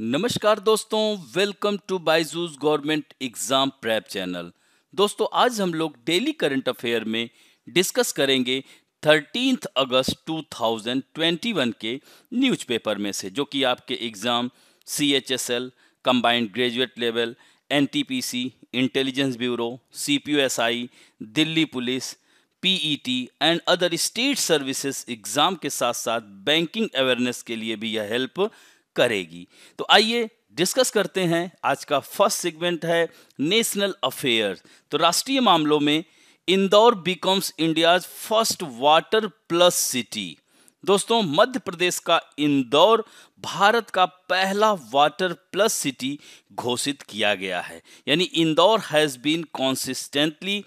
नमस्कार दोस्तों welcome to Byju's government exam prep channel दोस्तों आज हम लोग डेली करंट अफेयर में डिस्कस करेंगे थर्टीन अगस्त 2021 के न्यूज़पेपर में से जो कि आपके exam C H S L combined graduate level N T P C intelligence bureau C P S I Delhi police P E T and other state services exam के साथ साथ बैंकिंग अवेयरनेस के लिए भी यह हेल्प करेगी तो आइए डिस्कस करते हैं आज का फर्स्ट सेगमेंट है नेशनल अफेयर तो राष्ट्रीय मामलों में Indore becomes India first water plus city दोस्तों मध्य प्रदेश का इंदौर भारत का पहला वाटर प्लस सिटी घोषित किया गया है यानी Indore has been consistently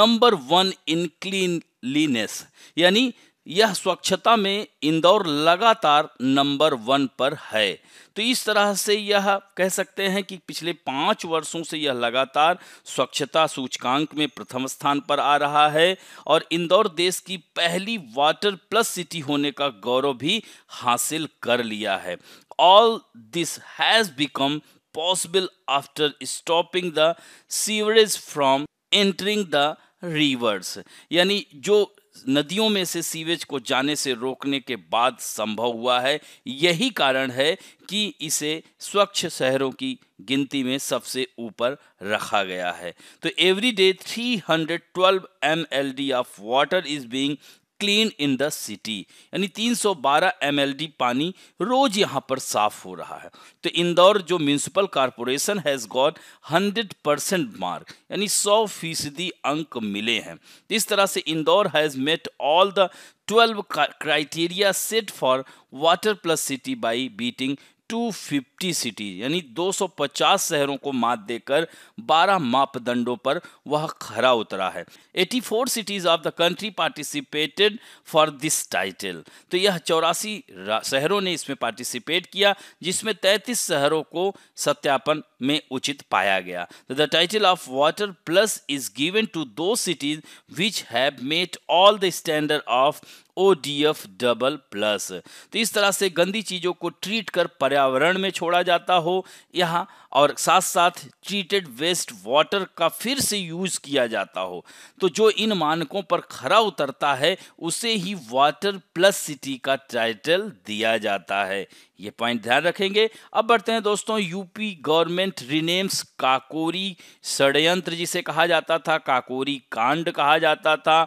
number one in cleanliness यानी यह स्वच्छता में इंदौर लगातार नंबर वन पर है तो इस तरह से यह कह सकते हैं कि पिछले पाँच वर्षों से यह लगातार स्वच्छता सूचकांक में प्रथम स्थान पर आ रहा है और इंदौर देश की पहली वाटर प्लस सिटी होने का गौरव भी हासिल कर लिया है all this has become possible after stopping the sewerage from entering the rivers यानी जो नदियों में से सीवेज को जाने से रोकने के बाद संभव हुआ है यही कारण है कि इसे स्वच्छ शहरों की गिनती में सबसे ऊपर रखा गया है तो every day twelve M L D of water is being clean in the city यानी 312 एमएलडी पानी रोज यहां पर साफ हो रहा है तो इंदौर जो municipal corporation has got 100 percent mark यानी 100 फीसदी अंक मिले हैं इस तरह से Indore has met all the 12 criteria set for water plus city by beating 250 cities यानी 250 शहरों को मात देकर 12 मापदंडों पर वह खरा उतरा है 84 cities of the country participated for this title तो यह चौरासी शहरों ने इसमें पार्टिसिपेट किया जिसमें 33 शहरों को सत्यापन में उचित पाया गया तो the title of water plus is given to दो cities which have met all the standard of O D F double plus तो इस तरह से गंदी चीज़ों को ट्रीट कर पर्यावरण में छोड़ा जाता हो यहाँ और साथ साथ ट्रीटेड वेस्ट वाटर का फिर से यूज़ किया जाता हो तो जो इन मानकों पर खरा उतरता है उसे ही वाटर प्लस सिटी का टाइटल दिया जाता है ये पॉइंट ध्यान रखेंगे अब बढ़ते हैं दोस्तों यूपी गवर्नमेंट रिनेम्स काकोरी षडयंत्र जिसे कहा जाता था काकोरी कांड कहा जाता था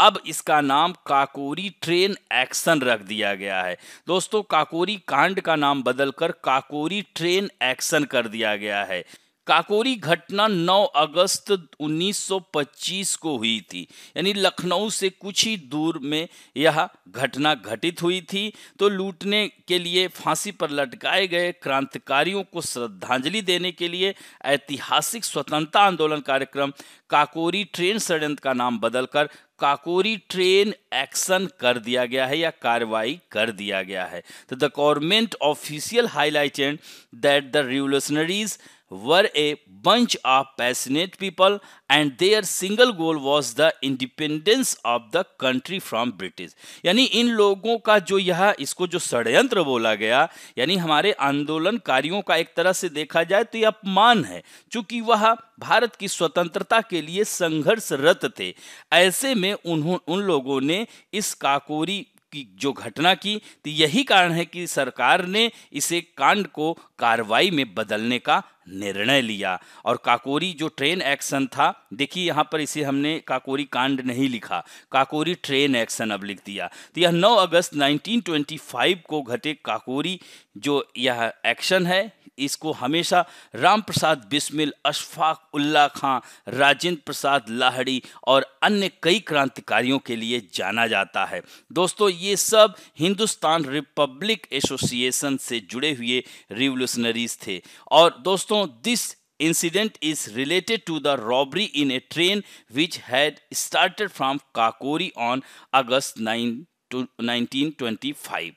अब इसका नाम काकोरी ट्रेन एक्शन रख दिया गया है दोस्तों काकोरी कांड का नाम बदलकर काकोरी ट्रेन एक्शन कर दिया गया है काकोरी घटना 9 अगस्त 1925 को हुई थी यानी लखनऊ से कुछ ही दूर में यह घटना घटित हुई थी तो लूटने के लिए फांसी पर लटकाए गए क्रांतिकारियों को श्रद्धांजलि देने के लिए ऐतिहासिक स्वतंत्रता आंदोलन कार्यक्रम काकोरी ट्रेन षडयंत्र का नाम बदलकर काकोरी ट्रेन एक्शन कर दिया गया है या कार्रवाई कर दिया गया है तो the government official highlighted that the revolutionaries were a bunch of passionate people and their single goal was the independence of the country from British यानी इन लोगों का जो यह इसको जो षडयंत्र बोला गया यानी हमारे आंदोलनकारियों का एक तरह से देखा जाए तो यह अपमान है चूंकि वह भारत की स्वतंत्रता के लिए संघर्षरत थे ऐसे में उन्होंने उन लोगों ने इस काकोरी की जो घटना की तो यही कारण है कि सरकार ने इसे कांड को कार्रवाई में बदलने का निर्णय लिया और काकोरी जो ट्रेन एक्शन था देखिए यहाँ पर इसे हमने काकोरी कांड नहीं लिखा काकोरी ट्रेन एक्शन अब लिख दिया तो यह 9 अगस्त 1925 को घटे काकोरी जो यह एक्शन है इसको हमेशा राम प्रसाद बिस्मिल अशफाक उल्ला खां राजेंद्र प्रसाद लाहड़ी और अन्य कई क्रांतिकारियों के लिए जाना जाता है दोस्तों ये सब हिंदुस्तान रिपब्लिक एसोसिएशन से जुड़े हुए रिवल रिवोल्यूशनरीज थे और दोस्तों this incident is related to the robbery in a train which had started from Kakori on August nineteen twenty five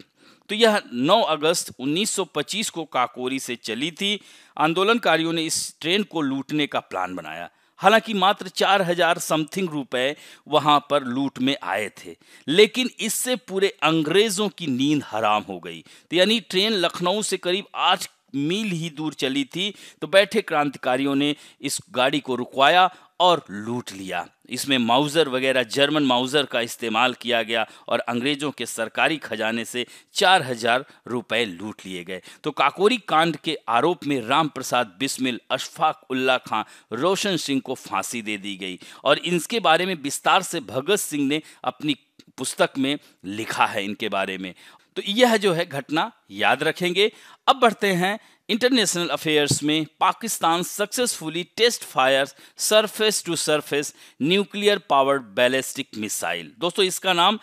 तो यह 9 अगस्त 1925 को काकोरी से चली थी आंदोलनकारियों ने इस ट्रेन को लूटने का प्लान बनाया हालांकि मात्र 4000 समथिंग रुपए वहां पर लूट में आए थे लेकिन इससे पूरे अंग्रेजों की नींद हराम हो गई तो यानी ट्रेन लखनऊ से करीब 8 मील ही दूर चली थी तो बैठे क्रांतिकारियों ने इस गाड़ी को रुकवाया और लूट लिया इसमें माउजर वगैरह जर्मन माउजर का इस्तेमाल किया गया और अंग्रेजों के सरकारी खजाने से चार हजार रुपए लूट लिए गए तो काकोरी कांड के आरोप में राम प्रसाद बिस्मिल अशफाक उल्ला खां रोशन सिंह को फांसी दे दी गई और इनके बारे में विस्तार से भगत सिंह ने अपनी पुस्तक में लिखा है इनके बारे में तो यह जो है घटना याद रखेंगे अब बढ़ते हैं इंटरनेशनल अफेयर्स में Pakistan successfully test fire surface to surface nuclear powered ballistic missile दोस्तों इसका नाम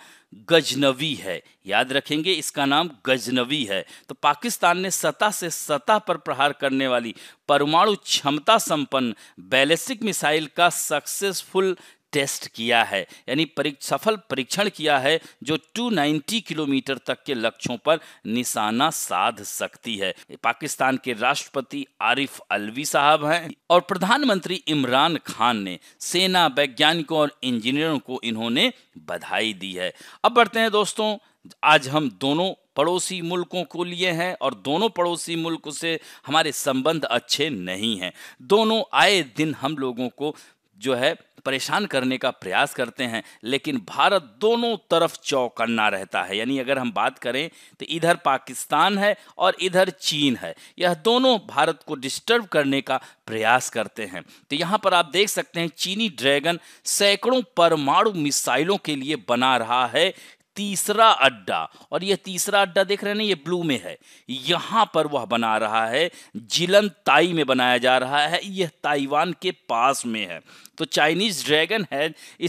गजनवी है याद रखेंगे इसका नाम गजनवी है तो पाकिस्तान ने सतह से सतह पर प्रहार करने वाली परमाणु क्षमता संपन्न बैलिस्टिक मिसाइल का सक्सेसफुल टेस्ट किया है यानी परीक्ष सफल परीक्षण किया है जो 290 किलोमीटर तक के लक्ष्यों पर निशाना साध सकती है पाकिस्तान के राष्ट्रपति आरिफ अलवी साहब हैं और प्रधानमंत्री इमरान खान ने सेना वैज्ञानिकों और इंजीनियरों को इन्होंने बधाई दी है अब बढ़ते हैं दोस्तों आज हम दोनों पड़ोसी मुल्कों को लिए हैं और दोनों पड़ोसी मुल्क से हमारे संबंध अच्छे नहीं हैं दोनों आए दिन हम लोगों को जो है परेशान करने का प्रयास करते हैं लेकिन भारत दोनों तरफ चौकन्ना रहता है यानी अगर हम बात करें तो इधर पाकिस्तान है और इधर चीन है यह दोनों भारत को डिस्टर्ब करने का प्रयास करते हैं तो यहाँ पर आप देख सकते हैं चीनी ड्रैगन सैकड़ों परमाणु मिसाइलों के लिए बना रहा है तीसरा अड्डा और यह तीसरा अड्डा देख रहे हैं ना ये ब्लू में है यहां पर वह बना रहा है जिलन ताई में बनाया जा रहा है यह ताइवान के पास में है तो चाइनीज ड्रैगन है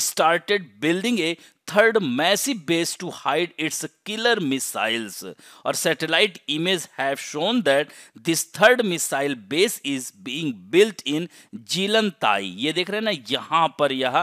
started building a third massive base to hide its killer missiles और satellite image have shown that this third missile base is being built in Jilantai ये देख रहे हैं ना यहाँ पर यह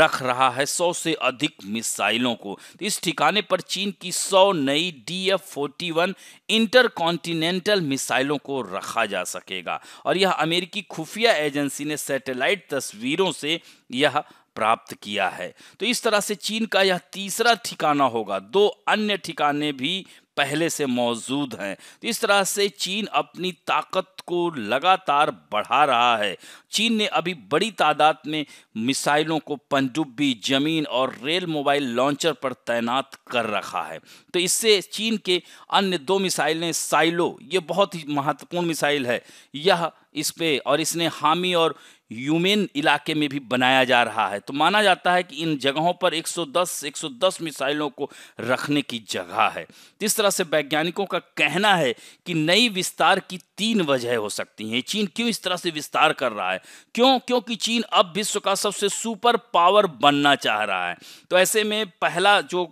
रख रहा है सौ से अधिक मिसाइलों को तो इस ठिकाने पर चीन की सौ नई D F forty one intercontinental मिसाइलों को रखा जा सकेगा और यह अमेरिकी खुफिया एजेंसी ने सैटेलाइट तस्वीरों से यह प्राप्त किया है तो इस तरह से चीन का यह तीसरा ठिकाना होगा दो अन्य ठिकाने भी पहले से मौजूद हैं तो इस तरह से चीन अपनी ताकत को लगातार बढ़ा रहा है चीन ने अभी बड़ी तादाद में मिसाइलों को पनडुब्बी जमीन और रेल मोबाइल लॉन्चर पर तैनात कर रखा है तो इससे चीन के अन्य दो मिसाइलें साइलो ये बहुत ही महत्वपूर्ण मिसाइल है यह इस पे और इसने हामी और यूमेन इलाके में भी बनाया जा रहा है तो माना जाता है कि इन जगहों पर 110 110 मिसाइलों को रखने की जगह है तो इस तरह से वैज्ञानिकों का कहना है कि नई विस्तार की तीन वजह हो सकती हैं चीन क्यों इस तरह से विस्तार कर रहा है क्यों क्योंकि चीन अब विश्व का सबसे सुपर पावर बनना चाह रहा है तो ऐसे में पहला जो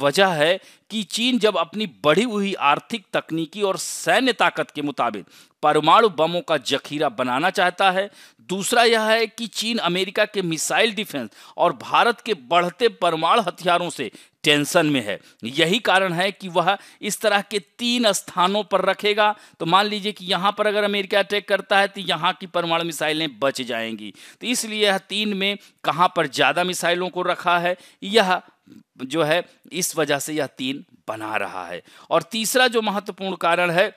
वजह है कि चीन जब अपनी बढ़ी हुई आर्थिक तकनीकी और सैन्य ताकत के मुताबिक परमाणु बमों का जखीरा बनाना चाहता है दूसरा यह है कि चीन अमेरिका के मिसाइल डिफेंस और भारत के बढ़ते परमाणु हथियारों से टेंशन में है यही कारण है कि वह इस तरह के तीन स्थानों पर रखेगा तो मान लीजिए कि यहाँ पर अगर अमेरिका अटैक करता है तो यहाँ की परमाणु मिसाइलें बच जाएंगी तो इसलिए यह तीन में कहाँ पर ज़्यादा मिसाइलों को रखा है यह जो है इस वजह से यह तीन बना रहा है और तीसरा जो महत्वपूर्ण कारण है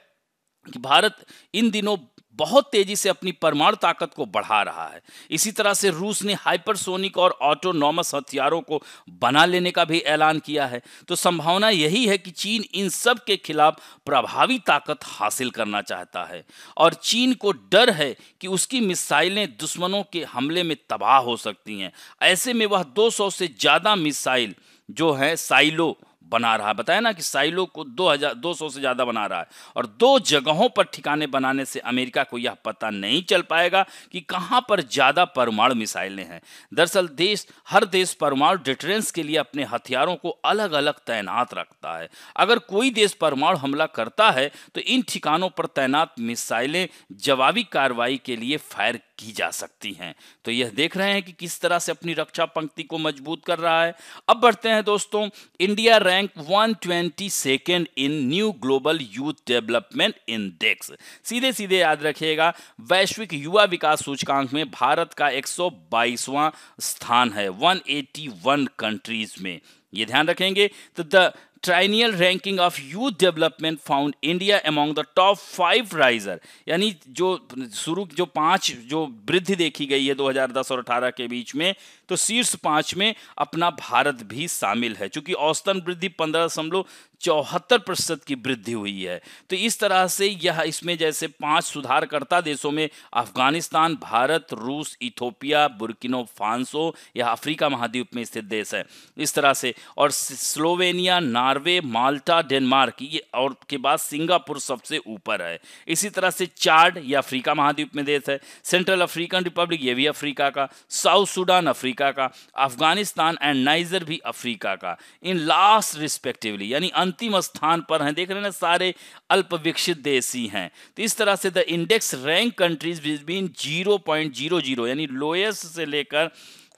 कि भारत इन दिनों बहुत तेजी से अपनी परमाणु ताकत को बढ़ा रहा है इसी तरह से रूस ने हाइपरसोनिक और ऑटोनॉमस हथियारों को बना लेने का भी ऐलान किया है तो संभावना यही है कि चीन इन सब के खिलाफ प्रभावी ताकत हासिल करना चाहता है और चीन को डर है कि उसकी मिसाइलें दुश्मनों के हमले में तबाह हो सकती हैं ऐसे में वह 200 से ज़्यादा मिसाइल जो है साइलो बना रहा है बताया ना कि साइलो को दो हजार दो सौ से ज़्यादा बना रहा है और दो जगहों पर ठिकाने बनाने से अमेरिका को यह पता नहीं चल पाएगा कि कहां पर ज़्यादा परमाणु मिसाइलें हैं दरअसल देश हर देश परमाणु डिटरेंस के लिए अपने हथियारों को अलग अलग तैनात रखता है अगर कोई देश परमाणु हमला करता है तो इन ठिकानों पर तैनात मिसाइलें जवाबी कार्रवाई के लिए फायर की जा सकती हैं तो यह देख रहे हैं कि किस तरह से अपनी रक्षा पंक्ति को मजबूत कर रहा है अब बढ़ते हैं दोस्तों India rank 122nd in new global youth development index सीधे सीधे याद रखिएगा वैश्विक युवा विकास सूचकांक में भारत का 122वां स्थान है 181 कंट्रीज में ये ध्यान रखेंगे तो the triennial ranking of youth development found India among the top five riser यानी जो शुरू जो पांच जो वृद्धि देखी गई है 2010 और 18 के बीच में तो शीर्ष पांच में अपना भारत भी शामिल है चूंकि औसतन वृद्धि पंद्रह दशमलव चौहत्तर प्रतिशत की वृद्धि हुई है तो इस तरह से यह इसमें जैसे पांच सुधारकर्ता देशों में अफगानिस्तान भारत रूस इथोपिया बुर्किनो फांसो यह अफ्रीका महाद्वीप में स्थित देश है इस तरह से और स्लोवेनिया नॉर्वे माल्टा डेनमार्क ये और के बाद सिंगापुर सबसे ऊपर है इसी तरह से चार्ड यह अफ्रीका महाद्वीप में देश है सेंट्रल अफ्रीकन रिपब्लिक ये भी अफ्रीका का साउथ सूडान अफ्रीका का अफगानिस्तान एंड नाइजर भी अफ्रीका का इन लास्ट रिस्पेक्टिवली यानी अंत अंतिम स्थान पर हैं देख रहे हैं सारे अल्प विकसित देश ही हैं तो इस तरह से the index rank countries between zero point zero zero यानी लोएस्ट से लेकर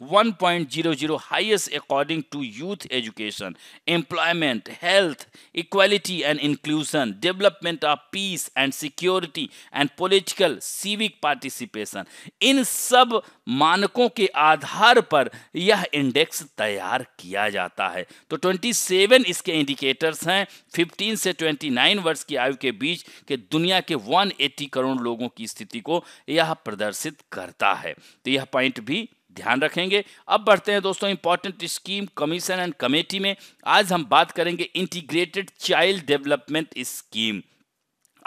1.00 highest according to youth education, employment, health, equality and inclusion, development of peace and security and political civic participation. इन सब मानकों के आधार पर यह इंडेक्स तैयार किया जाता है तो 27 इसके इंडिकेटर्स हैं 15 से 29 वर्ष की आयु के बीच के दुनिया के 180 करोड़ लोगों की स्थिति को यह प्रदर्शित करता है तो यह पॉइंट भी ध्यान रखेंगे अब बढ़ते हैं दोस्तों important scheme commission and committee में आज हम बात करेंगे integrated child development scheme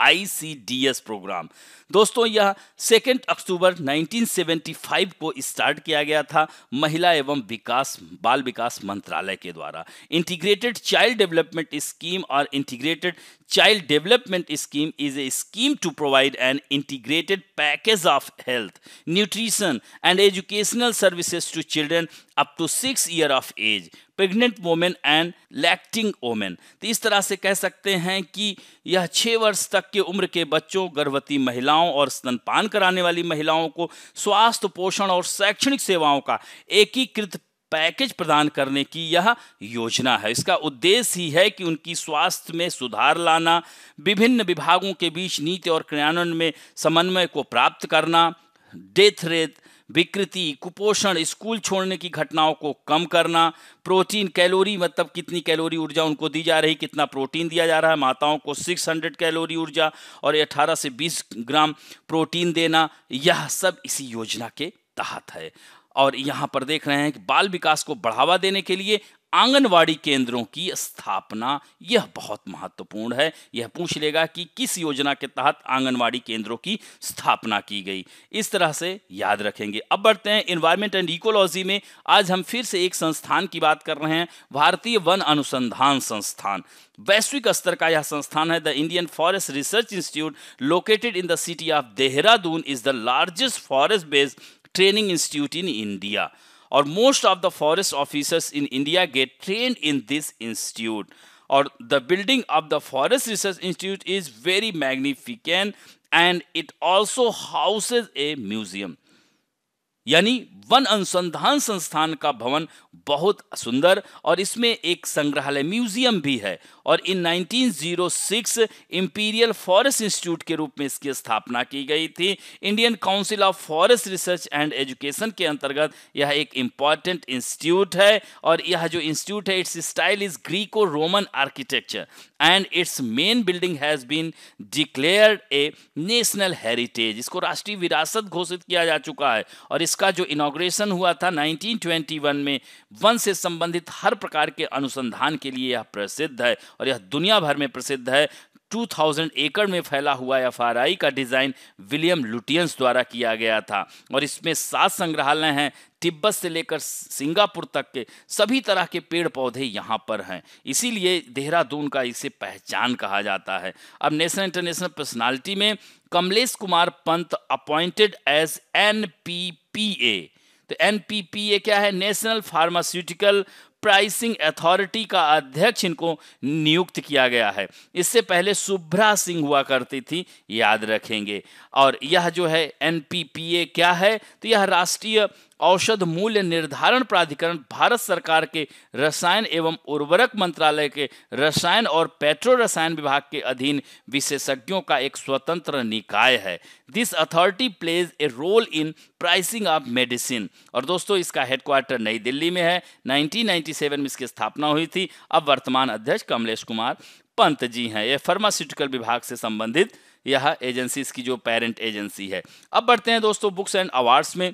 ICDS programme दोस्तों यह सेकेंड अक्टूबर 1975 को स्टार्ट किया गया था महिला एवं विकास बाल विकास मंत्रालय के द्वारा इंटीग्रेटेड चाइल्ड डेवलपमेंट स्कीम और integrated child development scheme is a scheme to provide an integrated package of health nutrition and educational services to children up to six year of age pregnant women and lactating women तो इस तरह से कह सकते हैं कि यह छः वर्ष तक के उम्र के बच्चों गर्भवती महिलाओं और स्तनपान कराने वाली महिलाओं को स्वास्थ्य पोषण और शैक्षणिक सेवाओं का एकीकृत पैकेज प्रदान करने की यह योजना है इसका उद्देश्य ही है कि उनकी स्वास्थ्य में सुधार लाना विभिन्न विभागों के बीच नीति और क्रियान्वयन में समन्वय को प्राप्त करना डेथ रेट विकृति कुपोषण स्कूल छोड़ने की घटनाओं को कम करना प्रोटीन कैलोरी मतलब कितनी कैलोरी ऊर्जा उनको दी जा रही कितना प्रोटीन दिया जा रहा है माताओं को 600 कैलोरी ऊर्जा और 18 से 20 ग्राम प्रोटीन देना यह सब इसी योजना के तहत है और यहाँ पर देख रहे हैं कि बाल विकास को बढ़ावा देने के लिए आंगनवाड़ी केंद्रों की स्थापना यह बहुत महत्वपूर्ण है यह पूछ लेगा कि किस योजना के तहत आंगनवाड़ी केंद्रों की स्थापना की गई इस तरह से याद रखेंगे अब बढ़ते हैं इन्वायरमेंट एंड इकोलॉजी में आज हम फिर से एक संस्थान की बात कर रहे हैं भारतीय वन अनुसंधान संस्थान वैश्विक स्तर का यह संस्थान है the Indian forest research institute located in the city of Dehradun is the largest forest based training institute in India or most of the forest officers in India get trained in this institute or the building of the Forest Research Institute is very magnificent and it also houses a museum यानी वन अनुसंधान संस्थान का भवन बहुत सुंदर और इसमें एक संग्रहालय म्यूजियम भी है और इन 1906 इंपीरियल फॉरेस्ट इंस्टीट्यूट के रूप में इसकी स्थापना की गई थी Indian council of forest research and education के अंतर्गत यह एक इंपॉर्टेंट इंस्टीट्यूट है और यह जो इंस्टीट्यूट है its style is Greco Roman architecture and its main building has been declared a national heritage इसको राष्ट्रीय विरासत घोषित किया जा चुका है और इसका जो इनोग्रेशन हुआ था 1921 में वन से संबंधित हर प्रकार के अनुसंधान के लिए यह प्रसिद्ध है और यह दुनिया भर में प्रसिद्ध है 2000 एकड़ में फैला हुआ एफ का डिज़ाइन विलियम लुटियंस द्वारा किया गया था और इसमें सात संग्रहालय हैं तिब्बत से लेकर सिंगापुर तक के सभी तरह के पेड़ पौधे यहाँ पर हैं इसीलिए देहरादून का इसे पहचान कहा जाता है अब नेशनल इंटरनेशनल पर्सनालिटी में Kamlesh Kumar Pant appointed as N P P A तो एनपीपीए क्या है नेशनल फार्मास्यूटिकल प्राइसिंग अथॉरिटी का अध्यक्ष इनको नियुक्त किया गया है इससे पहले सुभ्रा सिंह हुआ करती थी याद रखेंगे और यह जो है एनपीपीए क्या है तो यह राष्ट्रीय औषध मूल्य निर्धारण प्राधिकरण भारत सरकार के रसायन एवं उर्वरक मंत्रालय के रसायन और पेट्रो रसायन विभाग के अधीन विशेषज्ञों का एक स्वतंत्र निकाय है this authority plays a role in pricing of medicine और दोस्तों इसका हेडक्वार्टर नई दिल्ली में है 1997 में इसकी स्थापना हुई थी अब वर्तमान अध्यक्ष कमलेश कुमार पंत जी हैं ये फार्मास्यूटिकल विभाग से संबंधित यह एजेंसी इसकी जो पेरेंट एजेंसी है अब बढ़ते हैं दोस्तों बुक्स एंड अवार्ड्स में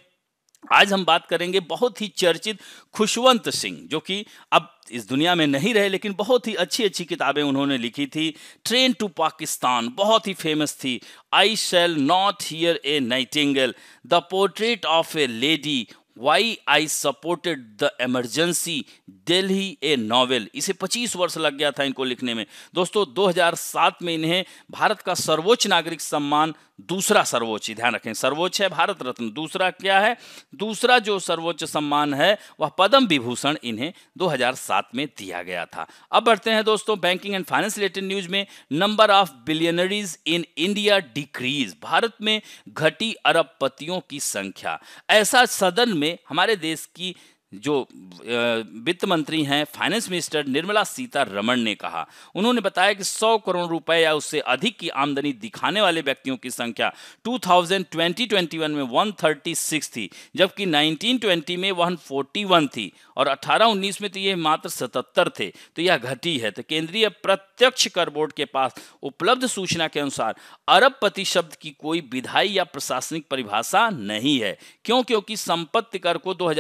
आज हम बात करेंगे बहुत ही चर्चित खुशवंत सिंह जो कि अब इस दुनिया में नहीं रहे लेकिन बहुत ही अच्छी अच्छी किताबें उन्होंने लिखी थी ट्रेन टू पाकिस्तान बहुत ही फेमस थी I shall not hear a nightingale the portrait of a lady why I supported the emergency Delhi a novel इसे 25 वर्ष लग गया था इनको लिखने में दोस्तों 2007 में इन्हें भारत का सर्वोच्च नागरिक सम्मान दूसरा सर्वोच्च ध्यान रखें सर्वोच्च है भारत रत्न दूसरा क्या है दूसरा जो सर्वोच्च सम्मान है वह पद्म विभूषण इन्हें 2007 में दिया गया था अब बढ़ते हैं दोस्तों banking and finance related news में number of billionaires in India decrease Bharat में घटी पतियों की संख्या ऐसा सदन में में हमारे देश की जो वित्त मंत्री हैं फाइनेंस मिनिस्टर निर्मला सीतारमण ने कहा उन्होंने बताया कि 100 करोड़ रुपए या उससे अधिक की आमदनी दिखाने वाले व्यक्तियों की संख्या 2020-21 में 136 थी जबकि 1920 में 141 थी और 18-19 में तो ये मात्र 77 थे तो यह घटी है तो केंद्रीय प्रत्यक्ष कर बोर्ड के पास उपलब्ध सूचना के अनुसार अरबपति शब्द की कोई विधायी या प्रशासनिक परिभाषा नहीं है क्यों क्योंकि संपत्ति कर को दो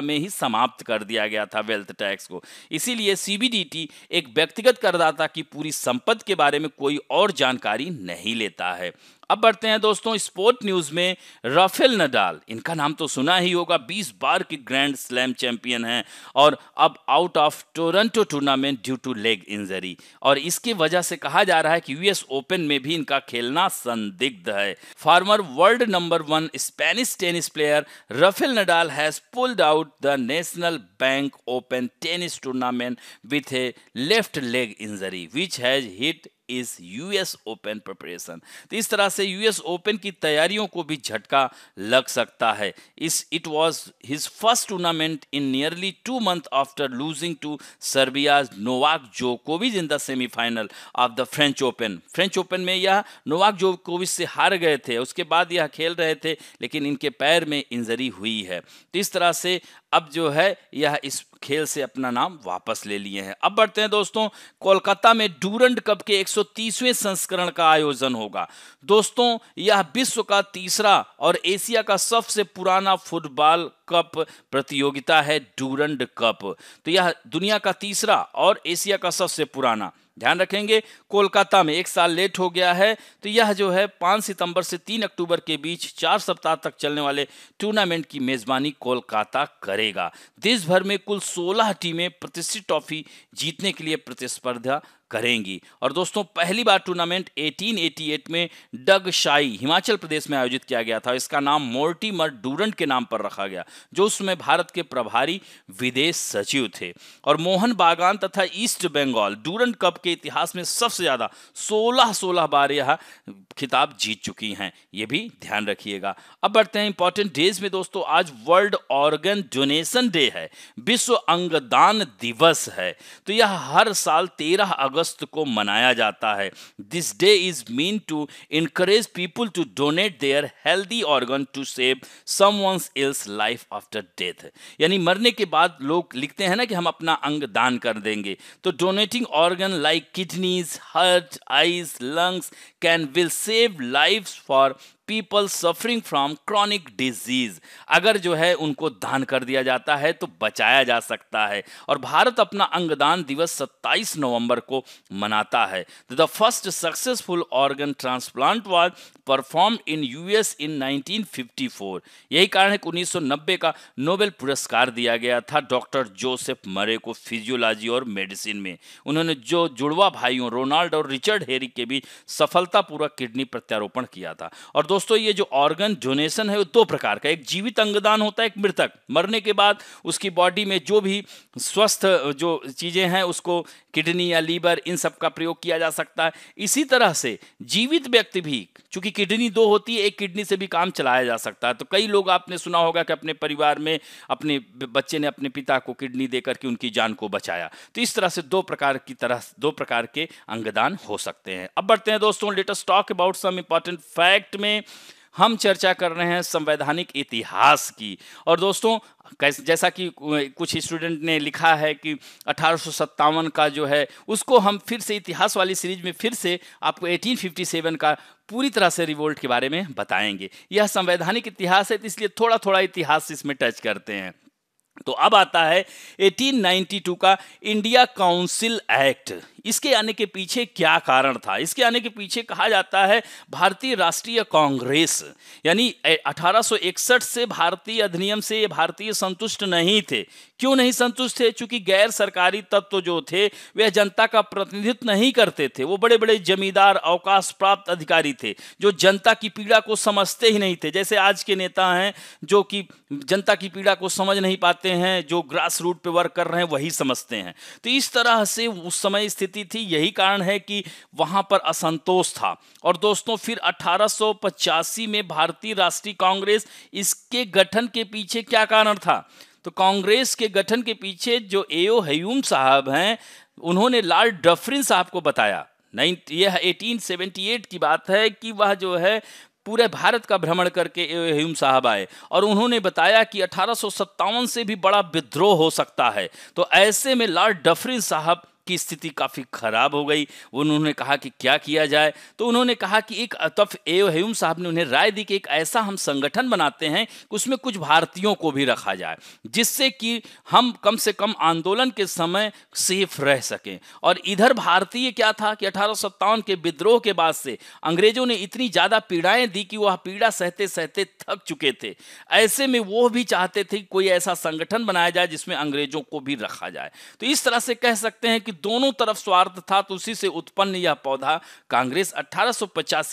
में ही ही समाप्त कर दिया गया था वेल्थ टैक्स को इसीलिए सीबीडीटी एक व्यक्तिगत करदाता की पूरी संपत्ति के बारे में कोई और जानकारी नहीं लेता है अब बढ़ते हैं दोस्तों स्पोर्ट न्यूज में राफेल नडाल इनका नाम तो सुना ही होगा 20 बार की ग्रैंड स्लैम चैंपियन हैं और अब out of Toronto tournament due to leg injury और इसकी वजह से कहा जा रहा है कि यूएस ओपन में भी इनका खेलना संदिग्ध है former world number one Spanish tennis player Rafael Nadal has pulled out the national bank open tennis tournament with a left leg injury which has hit his US open preparation तो इस तरह से यूएस ओपन की तैयारियों को भी झटका लग सकता है इस it was his first tournament in nearly two month after losing to Serbia Novak जोकोविज in the semifinal of the French Open French Open में यह नोवाक जोकोविज से हार गए थे उसके बाद यह खेल रहे थे लेकिन इनके पैर में इंजरी हुई है तो इस तरह से अब जो है यह इस खेल से अपना नाम वापस ले लिए हैं अब बढ़ते हैं दोस्तों कोलकाता में डूरंड कप के 130वें संस्करण का आयोजन होगा दोस्तों यह विश्व का तीसरा और एशिया का सबसे पुराना फुटबॉल कप प्रतियोगिता है डूरंड कप तो यह दुनिया का तीसरा और एशिया का सबसे पुराना ध्यान रखेंगे कोलकाता में एक साल लेट हो गया है तो यह जो है पाँच सितंबर से तीन अक्टूबर के बीच चार सप्ताह तक चलने वाले टूर्नामेंट की मेजबानी कोलकाता करेगा देश भर में कुल 16 टीमें प्रतिष्ठित ट्रॉफी जीतने के लिए प्रतिस्पर्धा करेंगी और दोस्तों पहली बार टूर्नामेंट 1888 में डग शाही हिमाचल प्रदेश में आयोजित किया गया था इसका नाम मोर्टीमर डूरंट के नाम पर रखा गया जो उसमें भारत के प्रभारी विदेश सचिव थे और मोहन बागान तथा ईस्ट बंगाल डूरंट कप के इतिहास में सबसे ज़्यादा 16-16 बार यह खिताब जीत चुकी हैं ये भी ध्यान रखिएगा अब बढ़ते हैं इंपॉर्टेंट डेज में दोस्तों आज वर्ल्ड ऑर्गन डोनेशन डे है विश्व अंगदान दिवस है तो यह हर साल तेरह अगस्त अगस्त को मनाया जाता है this day is mean to encourage people to donate their healthy organ to save someone's life after death यानी मरने के बाद लोग लिखते हैं ना कि हम अपना अंग दान कर देंगे तो donating organ like kidneys heart eyes lungs can will save life for people suffering from chronic disease अगर जो है उनको दान कर दिया जाता है तो बचाया जा सकता है और भारत अपना अंगदान दिवस 27 नवंबर को मनाता है the first successful organ transplant was perform in US in 1954 यही कारण है कि 1990 का नोबेल पुरस्कार दिया गया था डॉक्टर जोसेफ मरे को फिजियोलॉजी और मेडिसिन में उन्होंने जो जुड़वा भाइयों रोनाल्ड और रिचर्ड हेरी के बीच सफलतापूर्वक किडनी प्रत्यारोपण किया था और दो दोस्तों ये जो ऑर्गन डोनेशन है वो दो प्रकार का एक जीवित अंगदान होता है एक मृतक मरने के बाद उसकी बॉडी में जो भी स्वस्थ जो चीज़ें हैं उसको किडनी या लीवर इन सब का प्रयोग किया जा सकता है इसी तरह से जीवित व्यक्ति भी चूंकि किडनी दो होती है एक किडनी से भी काम चलाया जा सकता है तो कई लोग आपने सुना होगा कि अपने परिवार में अपने बच्चे ने अपने पिता को किडनी देकर के उनकी जान को बचाया तो इस तरह से दो प्रकार की तरह दो प्रकार के अंगदान हो सकते हैं अब बढ़ते हैं दोस्तों latest talk about some important fact में हम चर्चा कर रहे हैं संवैधानिक इतिहास की और दोस्तों जैसा कि कुछ स्टूडेंट ने लिखा है कि अठारह का जो है उसको हम फिर से इतिहास वाली सीरीज में फिर से आपको 1857 का पूरी तरह से रिवोल्ट के बारे में बताएंगे यह संवैधानिक इतिहास है तो इसलिए थोड़ा थोड़ा इतिहास इसमें टच करते हैं तो अब आता है 1892 का इंडिया काउंसिल एक्ट इसके आने के पीछे क्या कारण था इसके आने के पीछे कहा जाता है भारतीय राष्ट्रीय कांग्रेस यानी 1861 से भारतीय अधिनियम से ये भारतीय संतुष्ट नहीं थे क्यों नहीं संतुष्ट थे चूंकि गैर सरकारी तत्व जो थे वे जनता का प्रतिनिधित्व नहीं करते थे वो बड़े बड़े जमींदार अवकाश प्राप्त अधिकारी थे जो जनता की पीड़ा को समझते ही नहीं थे जैसे आज के नेता हैं जो कि जनता की पीड़ा को समझ नहीं पाते हैं जो ग्रास रूट पे वर्क कर रहे हैं वही समझते हैं तो इस तरह से उस समय स्थिति थी यही कारण है कि वहाँ पर असंतोष था और दोस्तों फिर अठारह में भारतीय राष्ट्रीय कांग्रेस इसके गठन के पीछे क्या कारण था तो कांग्रेस के गठन के पीछे जो एओ हयूम साहब हैं उन्होंने लाल डफरिन साहब को बताया नहीं यह 1878 की बात है कि वह जो है पूरे भारत का भ्रमण करके हयूम साहब आए और उन्होंने बताया कि अठारह से भी बड़ा विद्रोह हो सकता है तो ऐसे में लॉर्ड डफरिन साहब की स्थिति काफ़ी ख़राब हो गई उन्होंने कहा कि क्या किया जाए तो उन्होंने कहा कि एक अतफ ए साहब ने उन्हें राय दी कि एक ऐसा हम संगठन बनाते हैं कि उसमें कुछ भारतीयों को भी रखा जाए जिससे कि हम कम से कम आंदोलन के समय सेफ रह सकें और इधर भारतीय क्या था कि अठारह के विद्रोह के बाद से अंग्रेजों ने इतनी ज़्यादा पीड़ाएं दी कि वह पीड़ा सहते सहते थक चुके थे ऐसे में वो भी चाहते थे कोई ऐसा संगठन बनाया जाए जिसमें अंग्रेजों को भी रखा जाए तो इस तरह से कह सकते हैं कि दोनों तरफ स्वार्थ था तो उसी से उत्पन्न यह पौधा कांग्रेस अठारह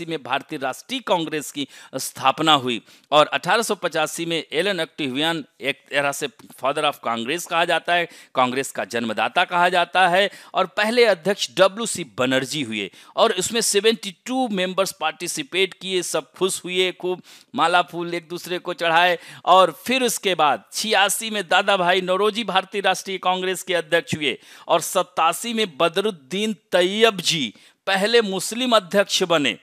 में भारतीय राष्ट्रीय कांग्रेस की स्थापना हुई और अठारह में एलन अक्टिवियन एक तरह से फादर ऑफ कांग्रेस कहा जाता है कांग्रेस का जन्मदाता कहा जाता है और पहले अध्यक्ष डब्ल्यू सी बनर्जी हुए और इसमें 72 मेंबर्स पार्टिसिपेट किए सब खुश हुए खूब माला फूल एक दूसरे को चढ़ाए और फिर उसके बाद छियासी में दादा भाई नरोजी भारतीय राष्ट्रीय कांग्रेस के अध्यक्ष हुए और सत्ता में बदरुद्दीन तैयब जी पहले मुस्लिम अध्यक्ष बने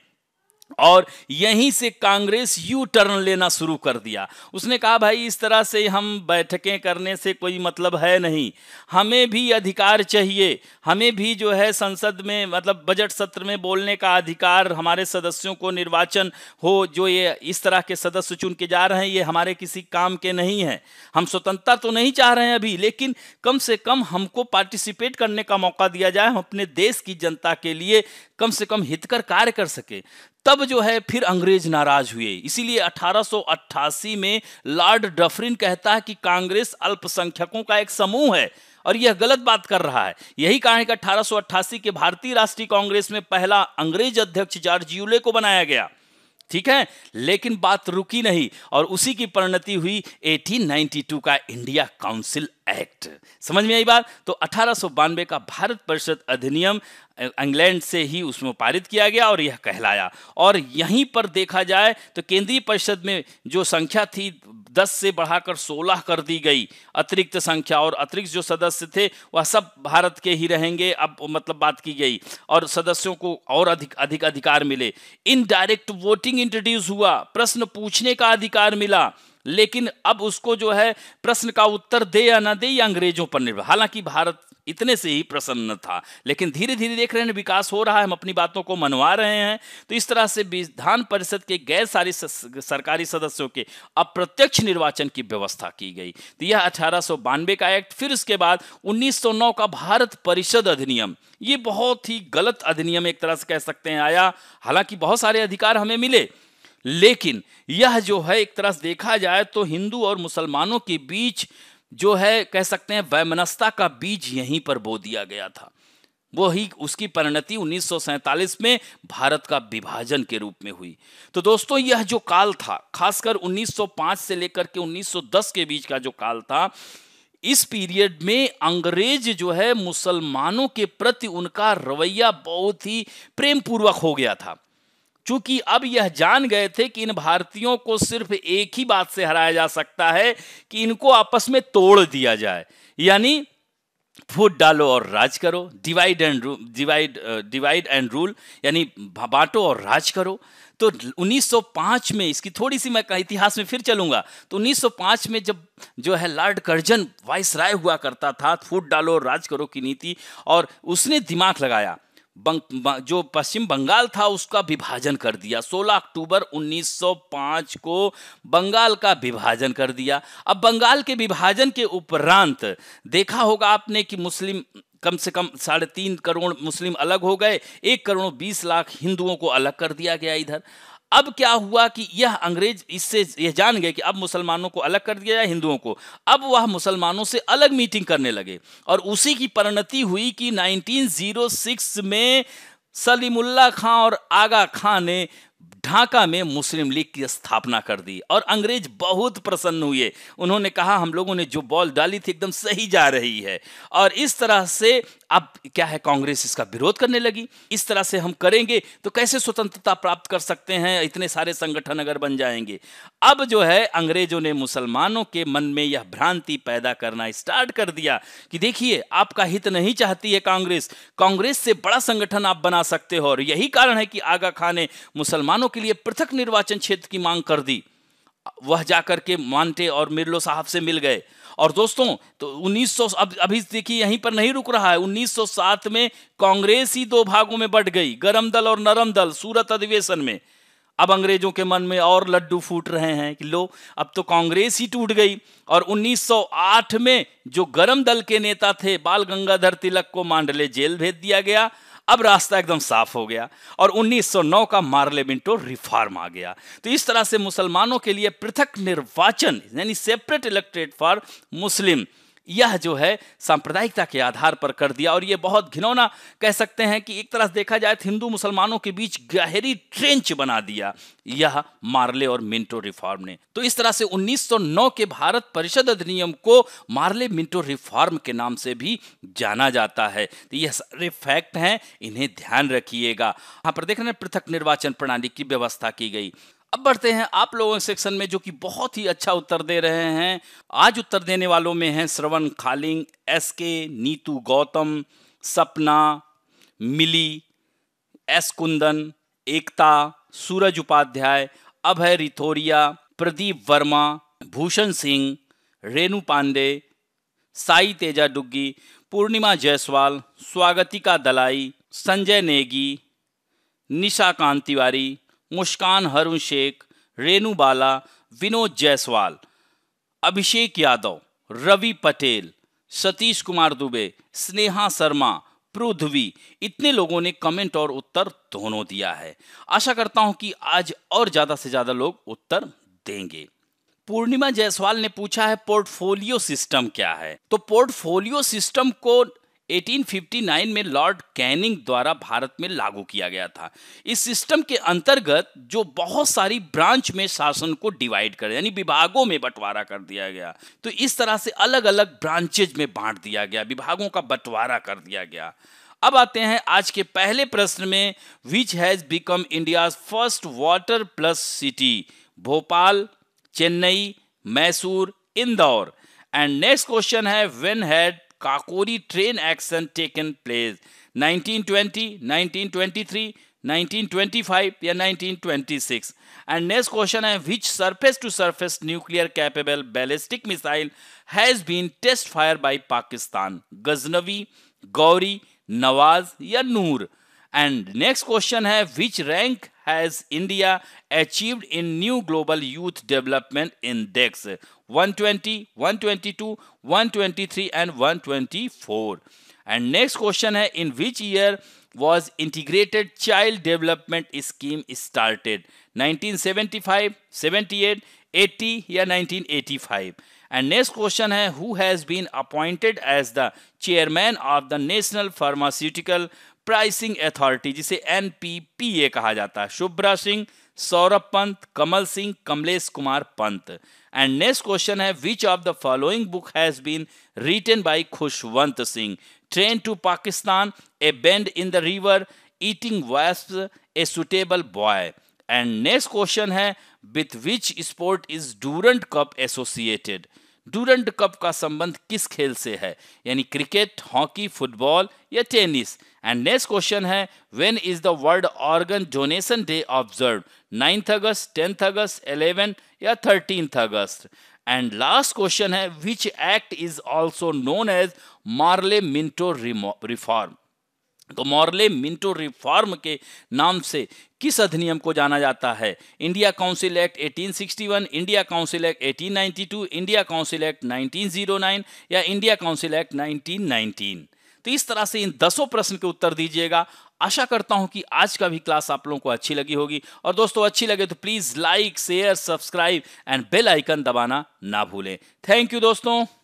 और यहीं से कांग्रेस यू टर्न लेना शुरू कर दिया उसने कहा भाई इस तरह से हम बैठकें करने से कोई मतलब है नहीं हमें भी अधिकार चाहिए हमें भी जो है संसद में मतलब बजट सत्र में बोलने का अधिकार हमारे सदस्यों को निर्वाचन हो जो ये इस तरह के सदस्य चुन के जा रहे हैं ये हमारे किसी काम के नहीं हैं हम स्वतंत्रता तो नहीं चाह रहे हैं अभी लेकिन कम से कम हमको पार्टिसिपेट करने का मौका दिया जाए हम अपने देश की जनता के लिए कम से कम हितकर कार्य कर सके तब जो है फिर अंग्रेज नाराज हुए इसीलिए 1888 में लॉर्ड डफरिन कहता है कि कांग्रेस अल्पसंख्यकों का एक समूह है और यह गलत बात कर रहा है यही कारण है कि अठारह के भारतीय राष्ट्रीय कांग्रेस में पहला अंग्रेज अध्यक्ष जॉर्ज यूले को बनाया गया ठीक है लेकिन बात रुकी नहीं और उसी की परिणति हुई 1892 का इंडिया काउंसिल एक्ट समझ में आई बात तो अठारह का भारत परिषद अधिनियम इंग्लैंड से ही उसमें पारित किया गया और यह कहलाया और यहीं पर देखा जाए तो केंद्रीय परिषद में जो संख्या थी 10 से बढ़ाकर 16 कर दी गई अतिरिक्त संख्या और अतिरिक्त जो सदस्य थे वह सब भारत के ही रहेंगे अब मतलब बात की गई और सदस्यों को और अधिक अधिक अधिकार मिले इनडायरेक्ट वोटिंग इंट्रोड्यूस हुआ प्रश्न पूछने का अधिकार मिला लेकिन अब उसको जो है प्रश्न का उत्तर दे या ना दे या अंग्रेजों पर निर्भर हालांकि भारत इतने से ही प्रसन्न था लेकिन धीरे धीरे देख रहे हैं विकास हो रहा है हम अपनी बातों को मनवा रहे हैं तो इस तरह से विधान परिषद के गैर सारी सरकारी सदस्यों के अप्रत्यक्ष निर्वाचन की व्यवस्था की गई तो यह अठारह का एक्ट फिर उसके बाद 1909 का भारत परिषद अधिनियम ये बहुत ही गलत अधिनियम एक तरह से कह सकते हैं आया हालांकि बहुत सारे अधिकार हमें मिले लेकिन यह जो है एक तरह से देखा जाए तो हिंदू और मुसलमानों के बीच जो है कह सकते हैं वैमनस्ता का बीज यहीं पर बो दिया गया था वो ही उसकी परिणति 1947 में भारत का विभाजन के रूप में हुई तो दोस्तों यह जो काल था खासकर 1905 से लेकर के 1910 के बीच का जो काल था इस पीरियड में अंग्रेज जो है मुसलमानों के प्रति उनका रवैया बहुत ही प्रेम पूर्वक हो गया था चूंकि अब यह जान गए थे कि इन भारतीयों को सिर्फ एक ही बात से हराया जा सकता है कि इनको आपस में तोड़ दिया जाए यानी फूट डालो और राज करो divide and divide divide and rule यानी बांटो और राज करो तो 1905 में इसकी थोड़ी सी मैं इतिहास में फिर चलूंगा तो 1905 में जब जो है लॉर्ड कर्जन वाइस राय हुआ करता था फूट डालो और राज करो की नीति और उसने दिमाग लगाया जो पश्चिम बंगाल था उसका विभाजन कर दिया 16 अक्टूबर 1905 को बंगाल का विभाजन कर दिया अब बंगाल के विभाजन के उपरांत देखा होगा आपने कि मुस्लिम कम से कम साढ़े तीन करोड़ मुस्लिम अलग हो गए एक करोड़ बीस लाख हिंदुओं को अलग कर दिया गया इधर अब क्या हुआ कि यह अंग्रेज इससे यह जान गए कि अब मुसलमानों को अलग कर दिया जाए हिंदुओं को अब वह मुसलमानों से अलग मीटिंग करने लगे और उसी की परिणति हुई कि 1906 में सलीमुल्ला खां और आगा खां ने ढाका में मुस्लिम लीग की स्थापना कर दी और अंग्रेज बहुत प्रसन्न हुए उन्होंने कहा हम लोगों ने जो बॉल डाली थी एकदम सही जा रही है और इस तरह से अब क्या है कांग्रेस इसका विरोध करने लगी इस तरह से हम करेंगे तो कैसे स्वतंत्रता प्राप्त कर सकते हैं इतने सारे संगठन अगर बन जाएंगे अब जो है अंग्रेजों ने मुसलमानों के मन में यह भ्रांति पैदा करना स्टार्ट कर दिया कि देखिए आपका हित नहीं चाहती है कांग्रेस कांग्रेस से बड़ा संगठन आप बना सकते हो और यही कारण है कि आगा खान ने मुसलमानों के लिए पृथक निर्वाचन क्षेत्र की मांग कर दी वह जाकर के मांटे और मिर्लो साहब से मिल गए और दोस्तों तो 1900 अब अभी देखिए यहीं पर नहीं रुक रहा है 1907 में कांग्रेस ही दो भागों में बढ़ गई गरम दल और नरम दल सूरत अधिवेशन में अब अंग्रेजों के मन में और लड्डू फूट रहे हैं कि लो अब तो कांग्रेस ही टूट गई और 1908 में जो गरम दल के नेता थे बाल गंगाधर तिलक को मांडले जेल भेज दिया गया अब रास्ता एकदम साफ हो गया और 1909 का मिंटो रिफॉर्म आ गया तो इस तरह से मुसलमानों के लिए पृथक निर्वाचन यानी सेपरेट इलेक्ट्रेट फॉर मुस्लिम यह जो है सांप्रदायिकता के आधार पर कर दिया और यह बहुत घिनौना कह सकते हैं कि एक तरह से देखा जाए तो हिंदू मुसलमानों के बीच गहरी ट्रेंच बना दिया यह मार्ले और मिंटो रिफॉर्म ने तो इस तरह से 1909 के भारत परिषद अधिनियम को मार्ले मिंटो रिफॉर्म के नाम से भी जाना जाता है तो यह सारे फैक्ट हैं इन्हें ध्यान रखिएगा यहां पर देख रहे पृथक निर्वाचन प्रणाली की व्यवस्था की गई अब बढ़ते हैं आप लोगों सेक्शन में जो कि बहुत ही अच्छा उत्तर दे रहे हैं आज उत्तर देने वालों में हैं श्रवण खालिंग एस के नीतू गौतम सपना मिली एस कुंदन एकता सूरज उपाध्याय अभय रिथोरिया प्रदीप वर्मा भूषण सिंह रेणु पांडे साई तेजा डुग्गी पूर्णिमा जायसवाल स्वागतिका दलाई संजय नेगी निशा कांत तिवारी मुस्कान हरुण शेख रेणु बाला विनोद जायसवाल अभिषेक यादव रवि पटेल सतीश कुमार दुबे स्नेहा शर्मा पृथ्वी इतने लोगों ने कमेंट और उत्तर दोनों दिया है आशा करता हूं कि आज और ज्यादा से ज्यादा लोग उत्तर देंगे पूर्णिमा जायसवाल ने पूछा है पोर्टफोलियो सिस्टम क्या है तो पोर्टफोलियो सिस्टम को 1859 में लॉर्ड कैनिंग द्वारा भारत में लागू किया गया था इस सिस्टम के अंतर्गत जो बहुत सारी ब्रांच में शासन को डिवाइड कर यानी विभागों में बंटवारा कर दिया गया तो इस तरह से अलग अलग ब्रांचेज में बांट दिया गया विभागों का बंटवारा कर दिया गया अब आते हैं आज के पहले प्रश्न में which has become India first water plus city Bhopal Chennai Mysore Indore and next question है when had Kakori train action taken place 1920, 1923, 1925 या 1926 एंड नेक्स्ट क्वेश्चन है which surface to surface nuclear capable ballistic missile has been test fire by Pakistan Ghaznavi Ghauri Nawaz या Noor and next question है which rank has India achieved in new global youth development index 120 122 123 and 124 and next question hai in which year was integrated child development scheme started 1975 78 80 or 1985 And next question है who has been appointed as the Chairman of the National Pharmaceutical? Pricing authority जिसे NPPA कहा जाता है Shubhra Singh Saurabh Pant Kamal Singh Kamlesh Kumar Pant and next question है which of the following book has been written by Khushwant Singh train to Pakistan a bend in the river eating waste a suitable boy and next question है with which sport is Durant cup associated Durand cup का संबंध किस खेल से है यानी cricket hockey football या tennis and next question है when is the world organ donation day observe ninth August tenth August eleven या thirteenth August and last question है which act is also known as Morley Minto reform तो Morley Minto reform के नाम से किस अधिनियम को जाना जाता है India council act 1861, India council act 1892, India council act 1909 या इंडिया काउंसिल एक्ट 1919 तो इस तरह से इन दसों प्रश्न के उत्तर दीजिएगा आशा करता हूं कि आज का भी क्लास आप लोगों को अच्छी लगी होगी और दोस्तों अच्छी लगे तो please like share subscribe and bell icon दबाना ना भूलें थैंक यू दोस्तों